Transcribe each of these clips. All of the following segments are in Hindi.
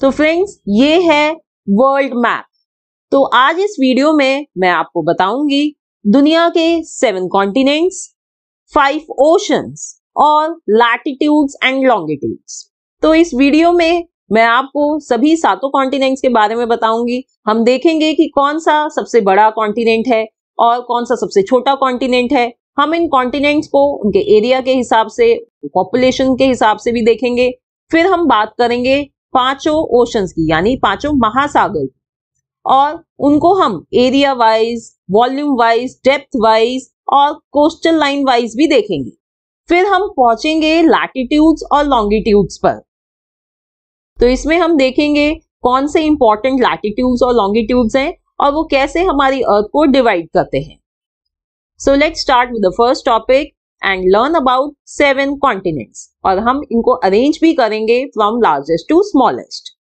तो फ्रेंड्स ये है वर्ल्ड मैप तो आज इस वीडियो में मैं आपको बताऊंगी दुनिया के सेवन कॉन्टिनेंट्स फाइव ओशंस और लैटिट्यूड्स एंड लॉन्गिट्यूड्स तो इस वीडियो में मैं आपको सभी सातों कॉन्टिनेंट्स के बारे में बताऊंगी हम देखेंगे कि कौन सा सबसे बड़ा कॉन्टिनेंट है और कौन सा सबसे छोटा कॉन्टिनेंट है हम इन कॉन्टिनेंट्स को उनके एरिया के हिसाब से पॉपुलेशन के हिसाब से भी देखेंगे फिर हम बात करेंगे पांचों ओशंस की यानी पांचों महासागर की और उनको हम area wise volume wise depth wise और कोस्टल लाइन वाइज भी देखेंगे फिर हम पहुंचेंगे लैटिट्यूड्स और लॉन्गिट्यूड्स पर तो इसमें हम देखेंगे कौन से इंपॉर्टेंट लैटिट्यूड्स और लॉन्गिट्यूड्स हैं और वो कैसे हमारी अर्थ को डिवाइड करते हैं so let start with the first topic and learn about seven continents और हम इनको अरेंज भी करेंगे फ्रॉम लार्जेस्ट टू स्मॉलेस्ट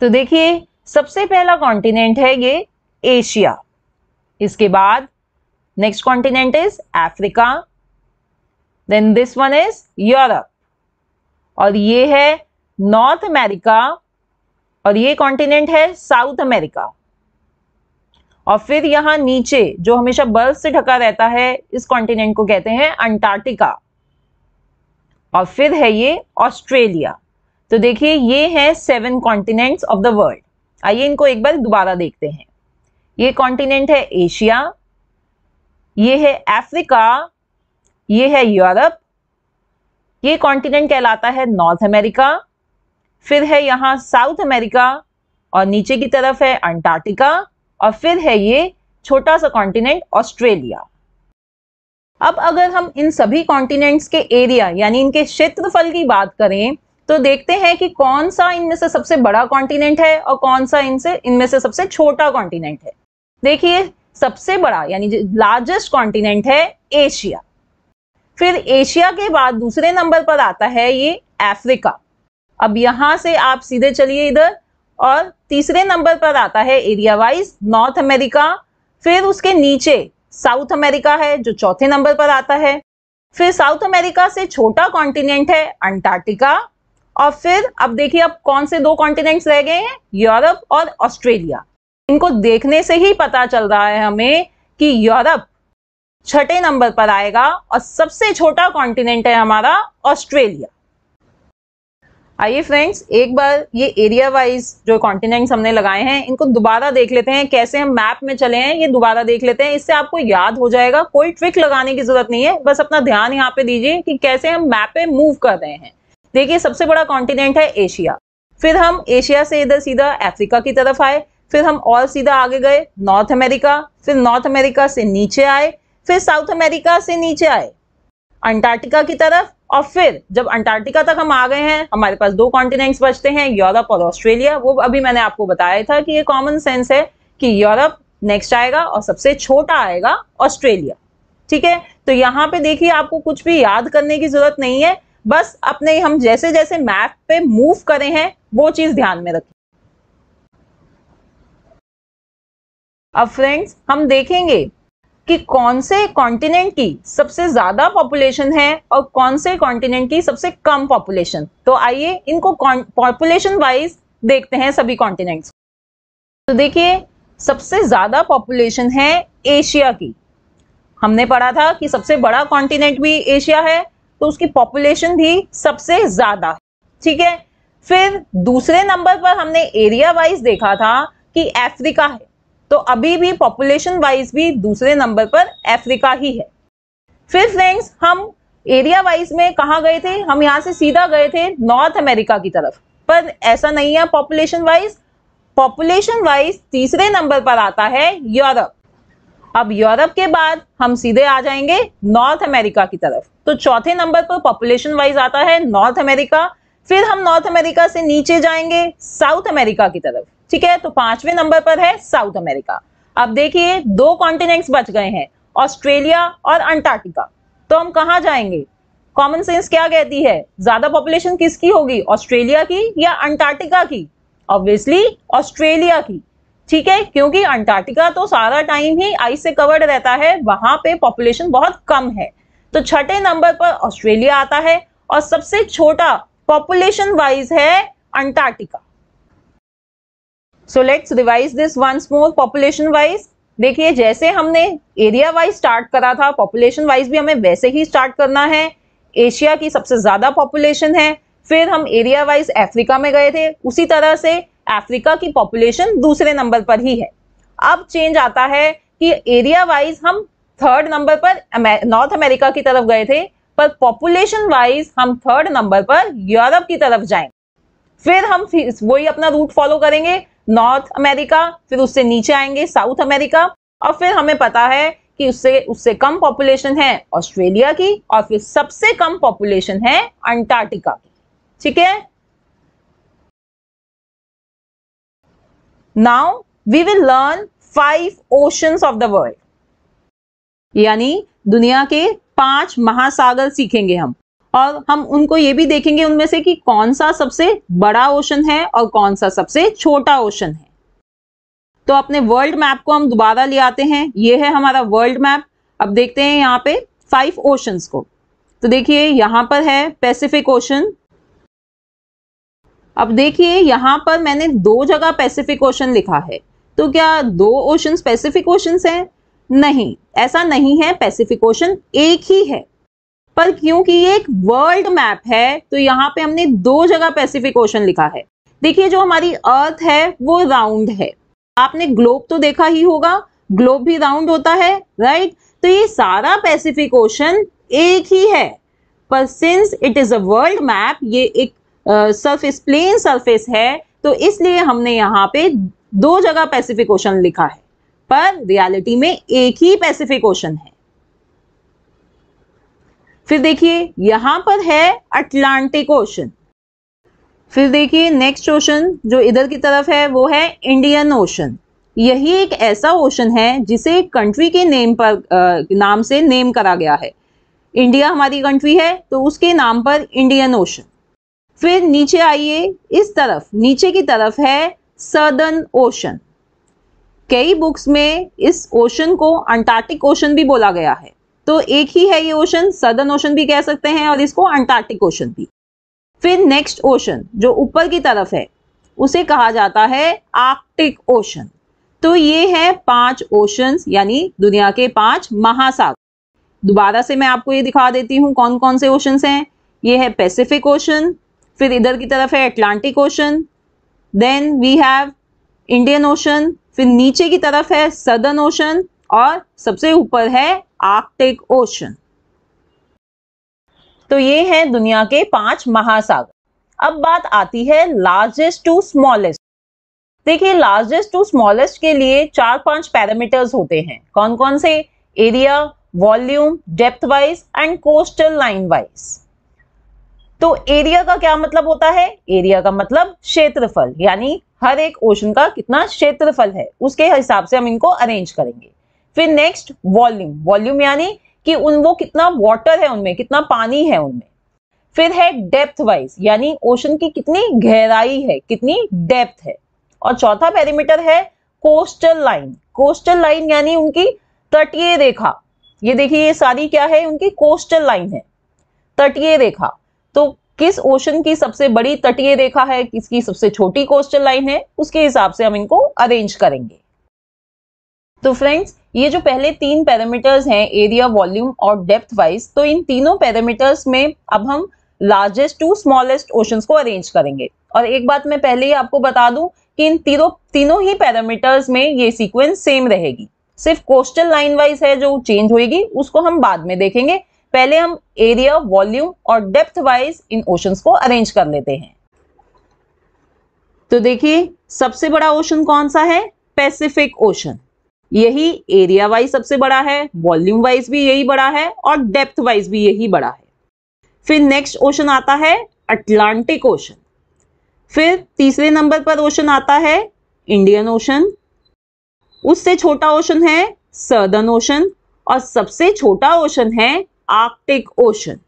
तो देखिए सबसे पहला कॉन्टिनेंट है ये एशिया इसके बाद next continent is Africa then this one is Europe और ये है नॉर्थ अमेरिका और ये कॉन्टिनेंट है साउथ अमेरिका और फिर यहाँ नीचे जो हमेशा बर्फ से ढका रहता है इस कॉन्टिनेंट को कहते हैं अंटार्कटिका और फिर है ये ऑस्ट्रेलिया तो देखिए ये है seven continents of the world आइए इनको एक बार दोबारा देखते हैं ये कॉन्टिनेंट है एशिया ये है अफ्रीका ये है यूरोप ये कॉन्टिनेंट कहलाता है नॉर्थ अमेरिका फिर है यहाँ साउथ अमेरिका और नीचे की तरफ है अंटार्कटिका और फिर है ये छोटा सा कॉन्टिनेंट ऑस्ट्रेलिया अब अगर हम इन सभी कॉन्टिनेंट्स के एरिया यानी इनके क्षेत्रफल की बात करें तो देखते हैं कि कौन सा इनमें से सबसे बड़ा कॉन्टिनेंट है और कौन सा इनसे इनमें से सबसे छोटा कॉन्टिनेंट है देखिए सबसे बड़ा यानी लार्जेस्ट कॉन्टिनेंट है एशिया फिर एशिया के बाद दूसरे नंबर पर आता है ये अफ्रीका अब यहां से आप सीधे चलिए इधर और तीसरे नंबर पर आता है एरिया वाइज नॉर्थ अमेरिका फिर उसके नीचे साउथ अमेरिका है जो चौथे नंबर पर आता है फिर साउथ अमेरिका से छोटा कॉन्टिनेंट है अंटार्कटिका और फिर अब देखिए अब कौन से दो कॉन्टिनेंट्स रह गए हैं यूरोप और ऑस्ट्रेलिया इनको देखने से ही पता चल रहा है हमें कि यूरोप छठे नंबर पर आएगा और सबसे छोटा कॉन्टिनेंट है हमारा ऑस्ट्रेलिया आइए फ्रेंड्स एक बार ये एरिया वाइज जो कॉन्टिनेंट्स हमने लगाए हैं इनको दोबारा देख लेते हैं कैसे हम मैप में चले हैं ये दोबारा देख लेते हैं इससे आपको याद हो जाएगा कोई ट्रिक लगाने की जरूरत नहीं है बस अपना ध्यान यहाँ पे दीजिए कि कैसे हम मैप पे मूव कर रहे हैं देखिए सबसे बड़ा कॉन्टिनेंट है एशिया फिर हम एशिया से इधर सीधा अफ्रीका की तरफ आए फिर हम और सीधा आगे गए नॉर्थ अमेरिका फिर नॉर्थ अमेरिका से नीचे आए फिर साउथ अमेरिका से नीचे आए अंटार्कटिका की तरफ और फिर जब अंटार्कटिका तक हम आ गए हैं हमारे पास दो कॉन्टिनेंट्स बचते हैं यूरोप और ऑस्ट्रेलिया वो अभी मैंने आपको बताया था कि ये कॉमन सेंस है कि यूरोप नेक्स्ट आएगा और सबसे छोटा आएगा ऑस्ट्रेलिया ठीक है तो यहाँ पे देखिए आपको कुछ भी याद करने की जरूरत नहीं है बस अपने हम जैसे जैसे मैप पे मूव करे हैं वो चीज ध्यान में रखें अब फ्रेंड्स हम देखेंगे कि कौन से कॉन्टिनेंट की सबसे ज्यादा पॉपुलेशन है और कौन से कॉन्टिनेंट की सबसे कम पॉपुलेशन तो आइए इनको पॉपुलेशन वाइज देखते हैं सभी कॉन्टिनेंट्स तो देखिए सबसे ज्यादा पॉपुलेशन है एशिया की हमने पढ़ा था कि सबसे बड़ा कॉन्टिनेंट भी एशिया है तो उसकी पॉपुलेशन भी सबसे ज्यादा ठीक है फिर दूसरे नंबर पर हमने एरिया वाइज देखा था कि अफ्रीका है तो अभी भी पॉपुलेशन वाइज भी दूसरे नंबर पर अफ्रीका ही है फिर फ्रेंड्स हम एरिया वाइज में कहा गए थे हम यहाँ से सीधा गए थे नॉर्थ अमेरिका की तरफ पर ऐसा नहीं है पॉपुलेशन वाइज पॉपुलेशन वाइज तीसरे नंबर पर आता है यूरोप अब यूरोप के बाद हम सीधे आ जाएंगे नॉर्थ अमेरिका की तरफ तो चौथे नंबर पर पॉपुलेशन वाइज आता है नॉर्थ अमेरिका फिर हम नॉर्थ अमेरिका से नीचे जाएंगे साउथ अमेरिका की तरफ ठीक है तो पांचवें नंबर पर है साउथ अमेरिका अब देखिए दो कॉन्टिनेंट्स बच गए हैं ऑस्ट्रेलिया और अंटार्कटिका तो हम कहा जाएंगे कॉमन सेंस क्या कहती है ज्यादा पॉपुलेशन किसकी होगी ऑस्ट्रेलिया की या अंटार्कटिका की ऑब्वियसली ऑस्ट्रेलिया की ठीक है क्योंकि अंटार्कटिका तो सारा टाइम ही आइस से कवर्ड रहता है वहां पे पॉपुलेशन बहुत कम है तो छठे नंबर पर ऑस्ट्रेलिया आता है और सबसे छोटा पॉपुलेशन वाइज है Antarctica so let's revise this once more population wise देखिए जैसे हमने एरिया वाइज स्टार्ट करा था पॉपुलेशन वाइज भी हमें वैसे ही स्टार्ट करना है एशिया की सबसे ज़्यादा पॉपुलेशन है फिर हम एरिया वाइज अफ्रीका में गए थे उसी तरह से अफ्रीका की पॉपुलेशन दूसरे नंबर पर ही है अब चेंज आता है कि एरिया वाइज हम थर्ड नंबर पर नॉर्थ अमेरिका की तरफ गए थे पर पॉपुलेशन वाइज हम थर्ड नंबर पर यूरोप की तरफ जाएंगे फिर हम वही अपना रूट फॉलो करेंगे नॉर्थ अमेरिका फिर उससे नीचे आएंगे साउथ अमेरिका और फिर हमें पता है कि उससे उससे कम पॉपुलेशन है ऑस्ट्रेलिया की और फिर सबसे कम पॉपुलेशन है अंटार्कटिका की ठीक है now we will learn five oceans of the world यानी दुनिया के पांच महासागर सीखेंगे हम और हम उनको ये भी देखेंगे उनमें से कि कौन सा सबसे बड़ा ओशन है और कौन सा सबसे छोटा ओशन है तो अपने वर्ल्ड मैप को हम दोबारा ले आते हैं ये है हमारा वर्ल्ड मैप अब देखते हैं यहाँ पे फाइव ओशंस को तो देखिए यहाँ पर है पैसिफिक ओशन अब देखिए यहाँ पर मैंने दो जगह पैसिफिक ओशन लिखा है तो क्या दो ओशन पैसिफिक ओशन हैं नहीं ऐसा नहीं है पैसिफिक ओशन एक ही है पर क्योंकि ये एक वर्ल्ड मैप है तो यहाँ पे हमने दो जगह पैसिफिक ओशन लिखा है देखिए जो हमारी अर्थ है वो राउंड है आपने ग्लोब तो देखा ही होगा ग्लोब भी राउंड होता है राइट तो ये सारा पैसिफिक ओशन एक ही है पर since it is a world map ये एक सरफेस प्लेन सरफेस है तो इसलिए हमने यहाँ पे दो जगह पैसिफिक ओशन लिखा है पर रियलिटी में एक ही पैसिफिक ओशन है फिर देखिए यहां पर है अटलांटिक ओशन फिर देखिए नेक्स्ट ओशन जो इधर की तरफ है वो है इंडियन ओशन यही एक ऐसा ओशन है जिसे कंट्री के नेम पर आ, नाम से नेम करा गया है इंडिया हमारी कंट्री है तो उसके नाम पर इंडियन ओशन फिर नीचे आइए इस तरफ नीचे की तरफ है सदर्न ओशन कई बुक्स में इस ओशन को अंटार्कटिक ओशन भी बोला गया है तो एक ही है ये ओशन सदर्न ओशन भी कह सकते हैं और इसको अंटार्कटिक ओशन भी फिर नेक्स्ट ओशन जो ऊपर की तरफ है उसे कहा जाता है आर्कटिक ओशन तो ये है पांच ओशंस यानी दुनिया के पांच महासागर दोबारा से मैं आपको ये दिखा देती हूँ कौन कौन से ओशंस हैं ये है पैसिफिक ओशन फिर इधर की तरफ है Atlantic Ocean then we have Indian Ocean फिर नीचे की तरफ है सदर्न ओशन और सबसे ऊपर है आर्कटिक ओशन तो ये है दुनिया के पांच महासागर अब बात आती है लार्जेस्ट टू स्मॉलेस्ट देखिए लार्जेस्ट टू स्मॉलेस्ट के लिए चार पांच पैरामीटर्स होते हैं कौन कौन से area volume depth wise and coastal line wise तो एरिया का क्या मतलब होता है एरिया का मतलब क्षेत्रफल यानी हर एक ओशन का कितना क्षेत्रफल है उसके हिसाब से हम इनको अरेंज करेंगे फिर नेक्स्ट वॉल्यूम वॉल्यूम यानी कि उन वो कितना वाटर है उनमें कितना पानी है उनमें फिर है डेप्थ वाइज यानी ओशन की कितनी गहराई है कितनी डेप्थ है और चौथा पैरामीटर है कोस्टल लाइन कोस्टल लाइन यानी उनकी तटीय रेखा ये देखिए ये सारी क्या है उनकी कोस्टल लाइन है तटीय रेखा तो किस ओशन की सबसे बड़ी तटीय रेखा है किसकी सबसे छोटी कोस्टल लाइन है उसके हिसाब से हम इनको अरेंज करेंगे तो फ्रेंड्स ये जो पहले तीन पैरामीटर्स हैं एरिया वॉल्यूम और डेप्थ वाइज तो इन तीनों पैरामीटर्स में अब हम लार्जेस्ट टू स्मॉलेस्ट ओशंस को अरेंज करेंगे और एक बात मैं पहले ही आपको बता दूं कि इन तीनों तीनों ही पैरामीटर्स में ये सीक्वेंस सेम रहेगी सिर्फ कोस्टल लाइन वाइज है जो चेंज होगी उसको हम बाद में देखेंगे पहले हम एरिया वॉल्यूम और डेप्थ वाइज इन ओशंस को अरेंज कर लेते हैं तो देखिए सबसे बड़ा ओशन कौन सा है पैसिफिक ओशन यही एरिया वाइज सबसे बड़ा है वॉल्यूम वाइज भी यही बड़ा है और डेप्थ वाइज भी यही बड़ा है फिर नेक्स्ट ओशन आता है अटलांटिक ओशन फिर तीसरे नंबर पर ओशन आता है इंडियन ओशन उससे छोटा ओशन है सर्दर्न ओशन और सबसे छोटा ओशन है आर्कटिक ओशन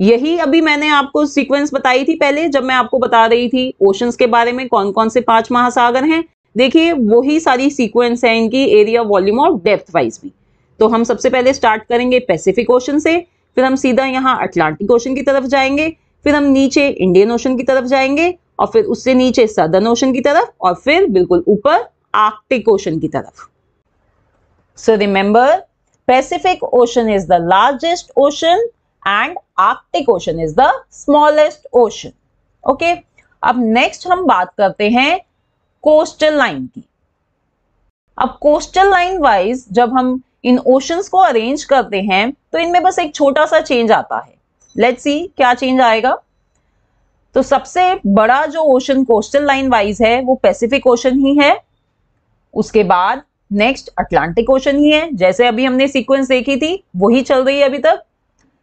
यही अभी मैंने आपको सीक्वेंस बताई थी पहले जब मैं आपको बता रही थी ओशंस के बारे में कौन कौन से पांच महासागर हैं देखिए वही सारी सीक्वेंस है इनकी एरिया वॉल्यूम और डेप्थ वाइज भी तो हम सबसे पहले स्टार्ट करेंगे पैसिफिक ओशन से फिर हम सीधा यहाँ अटलांटिक ओशन की तरफ जाएंगे फिर हम नीचे इंडियन ओशन की तरफ जाएंगे और फिर उससे नीचे सदर्न ओशन की तरफ और फिर बिल्कुल ऊपर आर्कटिक ओशन की तरफ so remember Pacific Ocean is the largest ocean and Arctic Ocean is the smallest ocean okay अब नेक्स्ट हम बात करते हैं कोस्टल लाइन की अब कोस्टल लाइन वाइज जब हम इन ओशंस को अरेंज करते हैं तो इनमें बस एक छोटा सा चेंज आता है लेट्स सी क्या चेंज आएगा तो सबसे बड़ा जो ओशन कोस्टल लाइन वाइज है वो पैसिफिक ओशन ही है उसके बाद नेक्स्ट अटलांटिक ओशन ही है जैसे अभी हमने सीक्वेंस देखी थी वही चल रही है अभी तक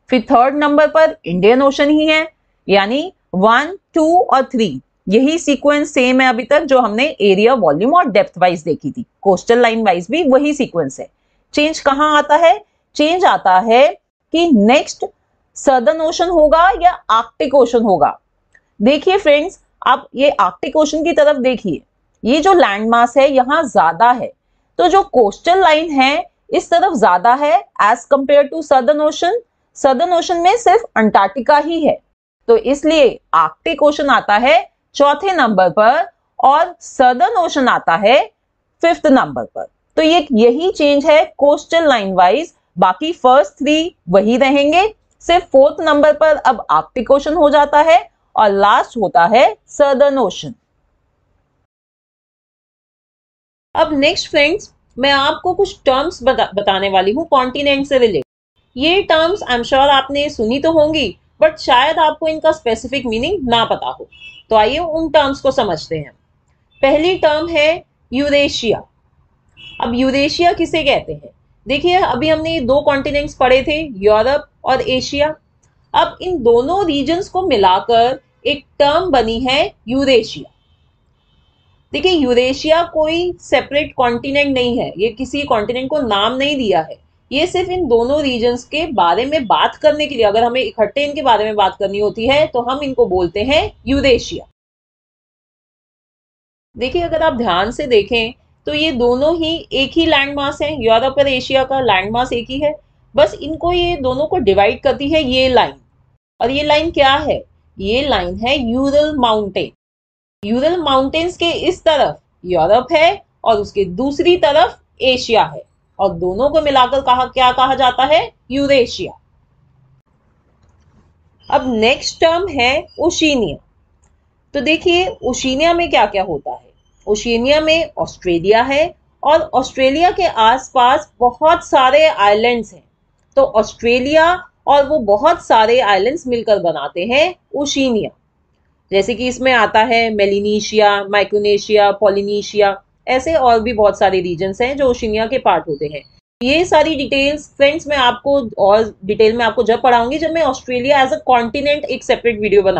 फिर थर्ड नंबर पर इंडियन ओशन ही है यानी वन टू और थ्री यही सीक्वेंस सेम है अभी तक जो हमने एरिया वॉल्यूम और डेप्थ वाइज देखी थी कोस्टल लाइन वाइज भी वही सीक्वेंस है चेंज कहाँ आता है चेंज आता है कि नेक्स्ट सदर्न ओशन होगा या आर्कटिक ओशन होगा देखिए फ्रेंड्स आप ये आर्कटिक ओशन की तरफ देखिए ये जो लैंड मास है यहाँ ज्यादा है तो जो कोस्टल लाइन है इस तरफ ज्यादा है as compare to Southern Ocean Southern Ocean में सिर्फ अंटार्कटिका ही है तो इसलिए आर्कटिक ओशन आता है चौथे नंबर पर और सदर्न ओशन आता है फिफ्थ नंबर पर तो ये यही चेंज है कोस्टल लाइन वाइज बाकी फर्स्ट थ्री वही रहेंगे सिर्फ फोर्थ नंबर पर अब आर्टिक ओशन हो जाता है और लास्ट होता है सदर्न ओशन अब नेक्स्ट फ्रेंड्स मैं आपको कुछ टर्म्स बता, बताने वाली हूँ कॉन्टिनेंट से रिलेटेड ये टर्म्स आई एम श्योर आपने सुनी तो होंगी बट शायद आपको इनका स्पेसिफिक मीनिंग ना पता हो तो आइए उन टर्म्स को समझते हैं पहली टर्म है यूरेशिया अब यूरेशिया किसे कहते हैं देखिए अभी हमने दो कॉन्टिनेंट्स पढ़े थे यूरोप और एशिया अब इन दोनों रीजन्स को मिलाकर एक टर्म बनी है यूरेशिया देखिए यूरेशिया कोई सेपरेट कॉन्टिनेंट नहीं है ये किसी कॉन्टिनेंट को नाम नहीं दिया है ये सिर्फ इन दोनों रीजन्स के बारे में बात करने के लिए अगर हमें इकट्ठे इनके बारे में बात करनी होती है तो हम इनको बोलते हैं यूरेशिया देखिए अगर आप ध्यान से देखें तो ये दोनों ही एक ही लैंड मास है यूरोप और एशिया का लैंड मास एक ही है बस इनको ये दोनों को डिवाइड करती है ये लाइन और ये लाइन क्या है ये लाइन है यूरल माउंटेन यूरल माउंटेन्स के इस तरफ यूरोप है और उसके दूसरी तरफ एशिया है और दोनों को मिलाकर कहा क्या कहा जाता है यूरेशिया अब नेक्स्ट टर्म है ओशिनिया तो देखिए ओशिनिया में क्या क्या होता है ओशिनिया में ऑस्ट्रेलिया है और ऑस्ट्रेलिया के आसपास बहुत सारे आइलैंड्स हैं तो ऑस्ट्रेलिया और वो बहुत सारे आइलैंड्स मिलकर बनाते हैं ओशिनिया जैसे कि इसमें आता है मेलिनीशिया माइक्रोनेशिया पोलिनीशिया ऐसे और भी बहुत सारे रीजन्स हैं जो ओशिनिया के पार्ट होते हैं ये सारी डिटेल्स फ्रेंड्स मैं आपको और डिटेल में आपको जब पढ़ाऊंगी जब मैं ऑस्ट्रेलिया एज अ कॉन्टिनेंट एक सेपरेट वीडियो बना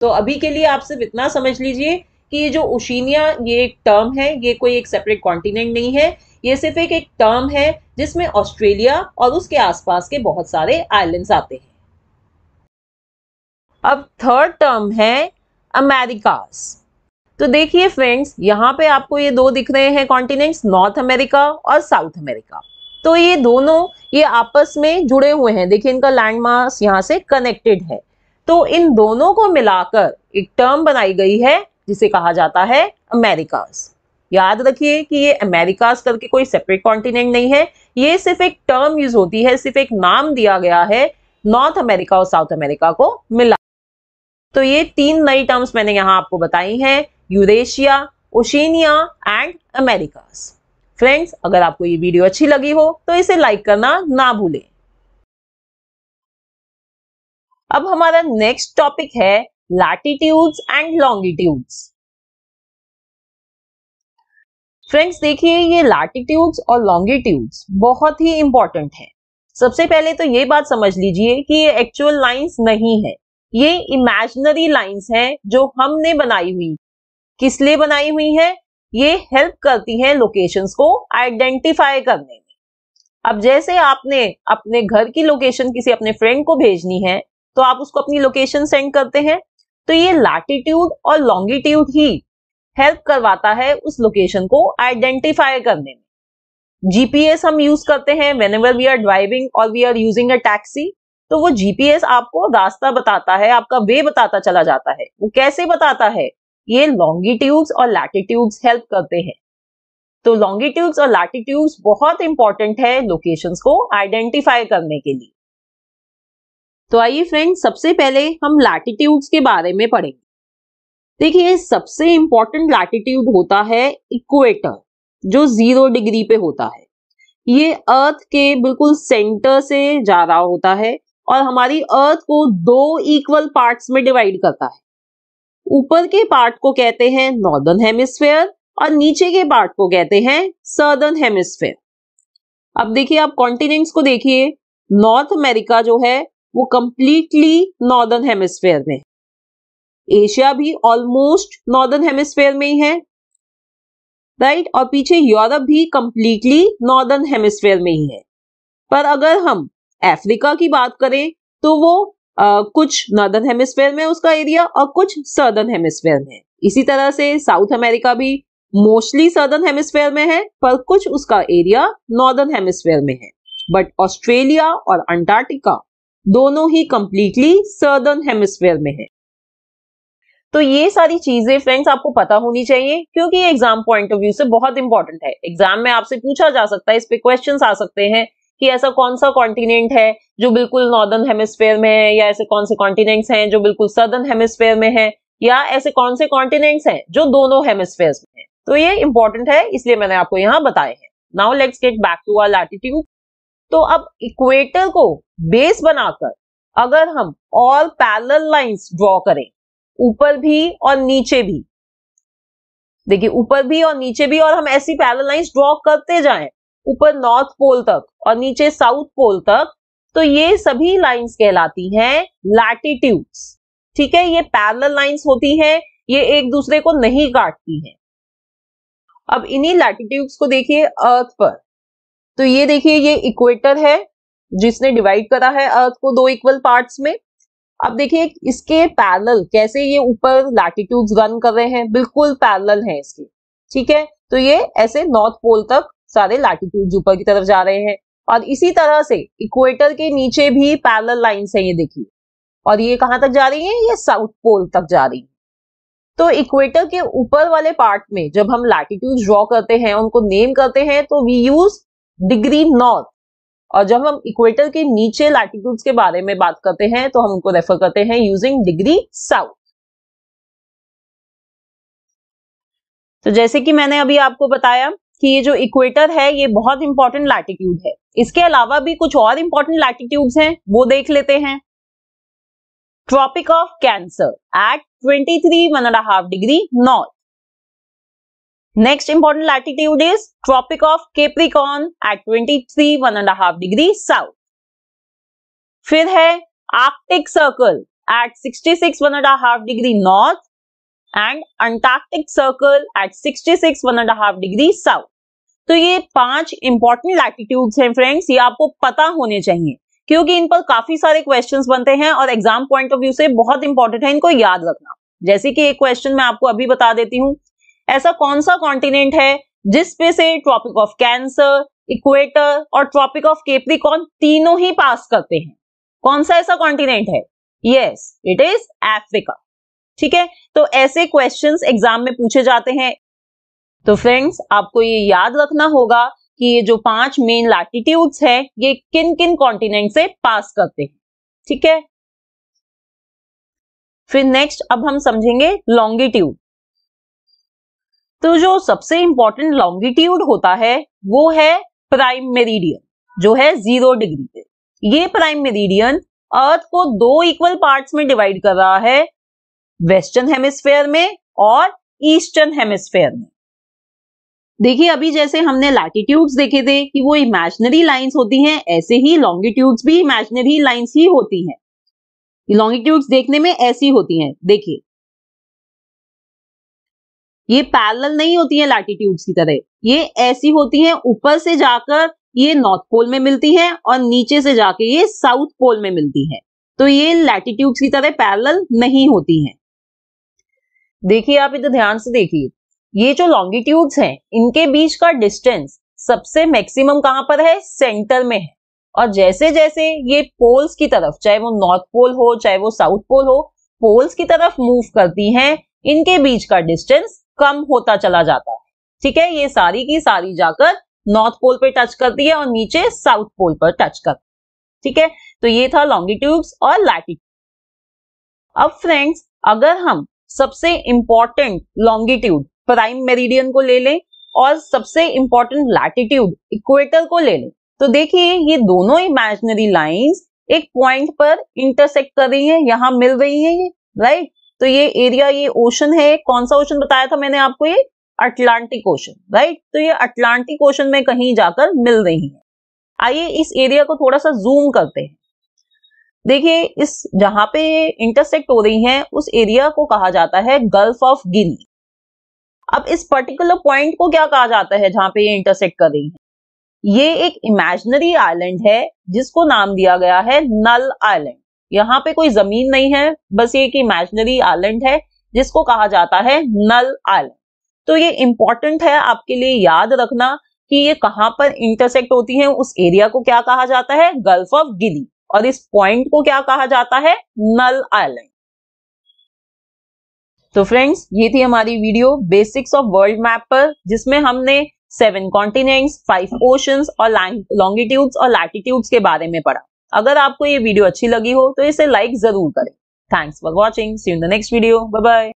तो अभी के लिए आप सिर्फ इतना समझ लीजिए कि ये जो ओशिनिया ये एक टर्म है ये कोई एक सेपरेट कॉन्टिनेंट नहीं है ये सिर्फ एक एक टर्म है जिसमें ऑस्ट्रेलिया और उसके आसपास के बहुत सारे आइलैंड्स आते हैं अब थर्ड टर्म है अमेरिकास तो देखिए फ्रेंड्स यहाँ पे आपको ये दो दिख रहे हैं कॉन्टिनेंट्स नॉर्थ अमेरिका और साउथ अमेरिका तो ये दोनों ये आपस में जुड़े हुए हैं देखिए इनका लैंड यहाँ से कनेक्टेड है तो इन दोनों को मिलाकर एक टर्म बनाई गई है जिसे कहा जाता है अमेरिकाज याद रखिए कि ये अमेरिकाज करके कोई सेपरेट कॉन्टिनेंट नहीं है ये सिर्फ एक टर्म यूज होती है सिर्फ एक नाम दिया गया है नॉर्थ अमेरिका और साउथ अमेरिका को मिला तो ये तीन नई टर्म्स मैंने यहाँ आपको बताई हैं Eurasia Oceania and Americas friends अगर आपको ये वीडियो अच्छी लगी हो तो इसे लाइक करना ना भूलें अब हमारा नेक्स्ट टॉपिक है लैटिट्यूड्स एंड लॉन्गिट्यूड्स फ्रेंड्स देखिए ये लैटिट्यूड्स और लॉन्गिट्यूड्स बहुत ही इंपॉर्टेंट है सबसे पहले तो ये बात समझ लीजिए कि ये एक्चुअल लाइंस नहीं है ये इमेजनरी लाइंस हैं जो हमने बनाई हुई किस लिए बनाई हुई है ये हेल्प करती है लोकेशंस को आइडेंटिफाई करने में अब जैसे आपने अपने घर की लोकेशन किसी अपने फ्रेंड को भेजनी है तो आप उसको अपनी लोकेशन सेंड करते हैं तो ये लैटिट्यूड और लॉन्गिट्यूड ही हेल्प करवाता है उस लोकेशन को आइडेंटिफाई करने में जीपीएस हम यूज करते हैं whenever we are driving और we are using a taxi तो वो जीपीएस आपको रास्ता बताता है आपका वे बताता चला जाता है वो कैसे बताता है ये लॉन्गिट्यूड्स और लैटिट्यूड्स हेल्प करते हैं तो लॉन्गिट्यूड्स और लैटिट्यूड्स बहुत इंपॉर्टेंट है लोकेशंस को आइडेंटिफाई करने के लिए तो आइए फ्रेंड सबसे पहले हम लैटिट्यूड्स के बारे में पढ़ेंगे देखिए सबसे इंपॉर्टेंट लैटिट्यूड होता है इक्वेटर जो जीरो डिग्री पे होता है ये अर्थ के बिल्कुल सेंटर से जा रहा होता है और हमारी अर्थ को दो इक्वल पार्ट्स में डिवाइड करता है ऊपर के पार्ट को कहते हैं नॉर्दर्न हेमिस्फेयर और नीचे के पार्ट को कहते हैं सर्दर्न हेमिस्फेयर अब देखिए आप कॉन्टिनेंट्स को देखिए नॉर्थ अमेरिका जो है वो कंप्लीटली नॉर्दर्न हेमिस्फेयर में एशिया भी ऑलमोस्ट नॉर्दर्न हेमिस्फेयर में ही है राइट और पीछे यूरोप भी कंप्लीटली नॉर्दर्न हेमिस्फेयर में ही है पर अगर हम अफ्रीका की बात करें तो वो कुछ नॉर्दर्न हेमिस्फेयर में उसका एरिया और कुछ सर्दर्न हेमिस्फेयर में इसी तरह से साउथ अमेरिका भी मोस्टली सर्दर्न हेमिस्फेयर में है पर कुछ उसका एरिया नॉर्दर्न हेमिस्फेयर में है बट ऑस्ट्रेलिया और अंटार्कटिका दोनों ही कंप्लीटली सर्दर्न हेमिस्फेयर में है तो ये सारी चीजें फ्रेंड्स आपको पता होनी चाहिए क्योंकि एग्जाम पॉइंट ऑफ व्यू से बहुत इंपॉर्टेंट है एग्जाम में आपसे पूछा जा सकता है इस पे क्वेश्चन आ सकते हैं कि ऐसा कौन सा कॉन्टिनेंट है जो बिल्कुल नॉर्दर्न हेमिस्फेयर में है या ऐसे कौन से कॉन्टिनेंट्स हैं जो बिल्कुल सदर्न हेमिस्फेयर में है या ऐसे कौन से कॉन्टिनेंट्स हैं जो दोनों हेमिस्फेयर में है तो ये इंपॉर्टेंट है इसलिए मैंने आपको यहाँ बताए हैं now let's get back to our latitude तो अब इक्वेटर को बेस बनाकर अगर हम ऑल पैरल लाइंस ड्रॉ करें ऊपर भी और नीचे भी देखिए ऊपर भी और नीचे भी और हम ऐसी पैरल लाइंस ड्रॉ करते जाएं ऊपर नॉर्थ पोल तक और नीचे साउथ पोल तक तो ये सभी लाइंस कहलाती हैं लैटिट्यूड्स ठीक है ये पैरेलल लाइंस होती हैं ये एक दूसरे को नहीं काटती हैं अब इन्हीं लैटिट्यूड्स को देखिए अर्थ पर तो ये देखिए ये इक्वेटर है जिसने डिवाइड करा है अर्थ को दो इक्वल पार्ट्स में अब देखिए इसके पैरल कैसे ये ऊपर लैटिट्यूड्स रन कर रहे हैं बिल्कुल पैरल है इसके ठीक है तो ये ऐसे नॉर्थ पोल तक सारे लैटिट्यूड ऊपर की तरफ जा रहे हैं और इसी तरह से इक्वेटर के नीचे भी पैरल लाइन है ये देखिए और ये कहां तक जा रही है ये साउथ पोल तक जा रही है तो इक्वेटर के ऊपर वाले पार्ट में जब हम लैटिट्यूड ड्रॉ करते हैं उनको नेम करते हैं तो वी यूज डिग्री नॉर्थ और जब हम इक्वेटर के नीचे लैटिट्यूड के बारे में बात करते हैं तो हम उनको रेफर करते हैं यूजिंग डिग्री साउथ तो जैसे कि मैंने अभी आपको बताया कि ये जो इक्वेटर है ये बहुत इंपॉर्टेंट लैटिट्यूड है इसके अलावा भी कुछ और इंपॉर्टेंट लैटिट्यूड हैं वो देख लेते हैं Tropic of Cancer at twenty three one and half degree north next important latitude is Tropic of Capricorn at twenty three one and half degree south फिर है Arctic Circle at sixty six one and half degree north and Antarctic Circle at 66 one and half degree south तो ये पांच इंपॉर्टेंट लैटिट्यूड्स हैं फ्रेंड्स ये आपको पता होने चाहिए क्योंकि इन पर काफी सारे क्वेश्चंस बनते हैं और एग्जाम पॉइंट ऑफ व्यू से बहुत इंपॉर्टेंट है इनको याद रखना जैसे कि एक क्वेश्चन मैं आपको अभी बता देती हूँ ऐसा कौन सा कॉन्टिनेंट है जिसपे से ट्रॉपिक ऑफ कैंसर इक्वेटर और ट्रॉपिक ऑफ केप्रिकॉन तीनों ही पास करते हैं कौन सा ऐसा कॉन्टिनेंट है यस इट इज अफ्रीका ठीक है तो ऐसे क्वेश्चंस एग्जाम में पूछे जाते हैं तो फ्रेंड्स आपको ये याद रखना होगा कि ये जो पांच मेन लैटिट्यूड्स है ये किन किन कॉन्टिनेंट से पास करते हैं ठीक है फिर नेक्स्ट अब हम समझेंगे लॉन्गिट्यूड तो जो सबसे इंपॉर्टेंट लॉन्गिट्यूड होता है वो है प्राइम मेरिडियन जो है जीरो डिग्री पे ये प्राइम मेरिडियन अर्थ को दो इक्वल पार्ट्स में डिवाइड कर रहा है वेस्टर्न हेमिस्फेयर में और ईस्टर्न हेमिस्फेयर में देखिए अभी जैसे हमने लैटिट्यूड्स देखे थे कि वो इमेजनरी लाइंस होती हैं ऐसे ही लॉन्गिट्यूड्स भी इमेजनरी लाइंस ही होती हैं लॉन्गिट्यूड्स देखने में ऐसी होती हैं देखिए ये पैरेलल नहीं होती है लैटिट्यूड्स की तरह ये ऐसी होती हैं ऊपर से जाकर ये नॉर्थ पोल में मिलती है और नीचे से जाके ये साउथ पोल में मिलती है तो ये लैटिट्यूड्स की तरह पैरेलल नहीं होती हैं देखिए आप इधर ध्यान से देखिए ये जो लॉन्गिट्यूड्स हैं इनके बीच का डिस्टेंस सबसे मैक्सिमम कहां पर है सेंटर में है और जैसे जैसे ये पोल्स की तरफ चाहे वो नॉर्थ पोल हो चाहे वो साउथ पोल हो पोल्स की तरफ मूव करती हैं इनके बीच का डिस्टेंस कम होता चला जाता है ठीक है ये सारी की सारी जाकर नॉर्थ पोल पर टच करती है और नीचे साउथ पोल पर टच करती ठीक है तो ये था लॉन्गिट्यूड्स और लैटिट्यूड अब फ्रेंड्स अगर हम सबसे इंपॉर्टेंट लॉन्गिट्यूड प्राइम मेरिडियन को ले लें और सबसे इंपॉर्टेंट लैटिट्यूड इक्वेटर को ले लें तो देखिए ये दोनों इमेजिनरी लाइंस एक पॉइंट पर इंटरसेक्ट कर रही हैं यहाँ मिल रही हैं ये राइट तो ये एरिया ये ओशन है कौन सा ओशन बताया था मैंने आपको ये अटलांटिक ओशन राइट तो ये अटलांटिक ओशन में कहीं जाकर मिल रही है आइए इस एरिया को थोड़ा सा जूम करते हैं देखिए इस जहां पे इंटरसेक्ट हो रही हैं उस एरिया को कहा जाता है गल्फ ऑफ गिनी अब इस पर्टिकुलर पॉइंट को क्या कहा जाता है जहां पे ये इंटरसेक्ट कर रही है ये एक इमेजनरी आइलैंड है जिसको नाम दिया गया है नल आइलैंड यहाँ पे कोई जमीन नहीं है बस ये एक इमेजनरी आइलैंड है जिसको कहा जाता है नल आइलैंड तो ये इंपॉर्टेंट है आपके लिए याद रखना कि ये कहाँ पर इंटरसेक्ट होती है उस एरिया को क्या कहा जाता है गल्फ ऑफ गिनी और इस पॉइंट को क्या कहा जाता है नल आइलैंड तो फ्रेंड्स ये थी हमारी video basics of world map पर जिसमें हमने सेवन कॉन्टिनेंट्स फाइव ओशंस और लॉन्गिट्यूड्स और लैटिट्यूड्स के बारे में पढ़ा अगर आपको ये वीडियो अच्छी लगी हो तो इसे लाइक जरूर करें thanks for watching see in the next video bye bye